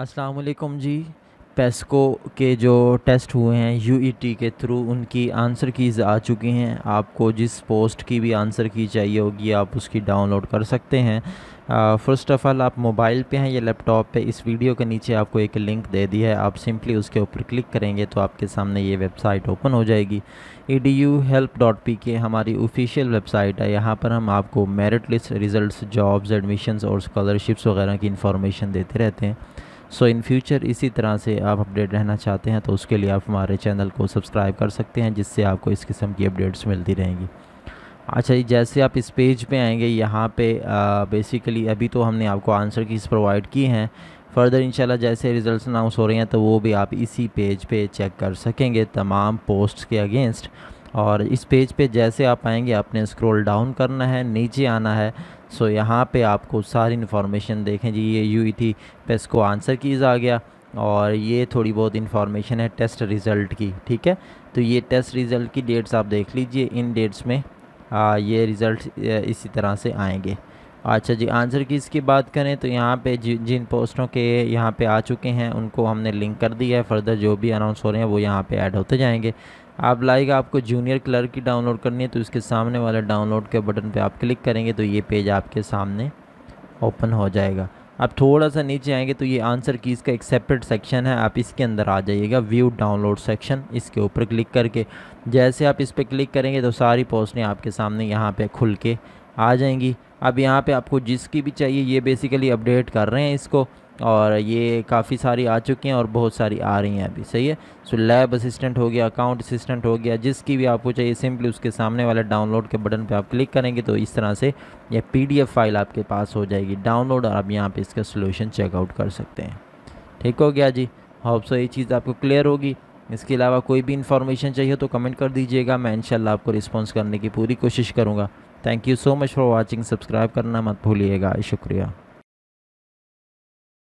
अस्सलाम जी पेस्को के जो टेस्ट हुए हैं यूईटी के थ्रू उनकी आंसर कीज़ आ चुकी हैं आपको जिस पोस्ट की भी आंसर की चाहिए होगी आप उसकी डाउनलोड कर सकते हैं फ़र्स्ट ऑफ़ ऑल आप मोबाइल पे हैं या लैपटॉप पे इस वीडियो के नीचे आपको एक लिंक दे दी है आप सिंपली उसके ऊपर क्लिक करेंगे तो आपके सामने ये वेबसाइट ओपन हो जाएगी E D U help dot P K हमारी ऑफिशियल वेबसाइट है यहाँ पर हम आपको merit list result jobs admissions और स्कॉलरशिप्स वगैरह की इन्फॉर्मेशन देते रहते हैं सो इन फ्यूचर इसी तरह से आप अपडेट रहना चाहते हैं तो उसके लिए आप हमारे चैनल को सब्सक्राइब कर सकते हैं जिससे आपको इस किस्म की अपडेट्स मिलती रहेंगी अच्छा जी जैसे आप इस पेज पे आएंगे यहाँ पे आ, बेसिकली अभी तो हमने आपको आंसर की प्रोवाइड की हैं फर्दर इंशाल्लाह जैसे रिजल्ट्स अनाउंस हो रहे हैं तो वो भी आप इसी पेज पे चेक कर सकेंगे तमाम पोस्ट्स के अगेंस्ट और इस पेज पे जैसे आप आएंगे आपने स्क्रॉल डाउन करना है नीचे आना है सो यहाँ पे आपको सारी इन्फॉर्मेशन देखें जी ये यू ई थी इसको आंसर कीज़ आ गया और ये थोड़ी बहुत इन्फॉर्मेशन है टेस्ट रिज़ल्ट की ठीक है तो ये टेस्ट रिज़ल्ट की डेट्स आप देख लीजिए इन डेट्स में आ, ये रिज़ल्ट इसी तरह से आएंगे अच्छा जी आंसर की इसकी बात करें तो यहाँ पे जि, जिन पोस्टों के यहाँ पे आ चुके हैं उनको हमने लिंक कर दिया है फर्दर जो भी अनाउंस हो रहे हैं वो यहाँ पे ऐड होते जाएंगे आप लाइक आपको जूनियर क्लर्क की डाउनलोड करनी है तो इसके सामने वाले डाउनलोड के बटन पे आप क्लिक करेंगे तो ये पेज आपके सामने ओपन हो जाएगा आप थोड़ा सा नीचे आएंगे तो ये आंसर कीज़ का एक सेपरेट सेक्शन है आप इसके अंदर आ जाइएगा व्यू डाउनलोड सेक्शन इसके ऊपर क्लिक करके जैसे आप इस पर क्लिक करेंगे तो सारी पोस्टें आपके सामने यहाँ पर खुल के आ जाएंगी अब यहाँ पे आपको जिसकी भी चाहिए ये बेसिकली अपडेट कर रहे हैं इसको और ये काफ़ी सारी आ चुकी हैं और बहुत सारी आ रही हैं अभी सही है सो लैब असिस्टेंट हो गया अकाउंट असिस्टेंट हो गया जिसकी भी आपको चाहिए सिंपली उसके सामने वाले डाउनलोड के बटन पे आप क्लिक करेंगे तो इस तरह से यह पीडीएफ फाइल आपके पास हो जाएगी डाउनलोड और आप यहाँ पर इसका सोल्यूशन चेकआउट कर सकते हैं ठीक हो गया जी होप सो ये चीज़ आपको क्लियर होगी इसके अलावा कोई भी इन्फॉर्मेशन चाहिए तो कमेंट कर दीजिएगा मैं इनशाला आपको रिस्पॉन्स करने की पूरी कोशिश करूँगा thank you so much for watching subscribe करना मत भूलिएगा शुक्रिया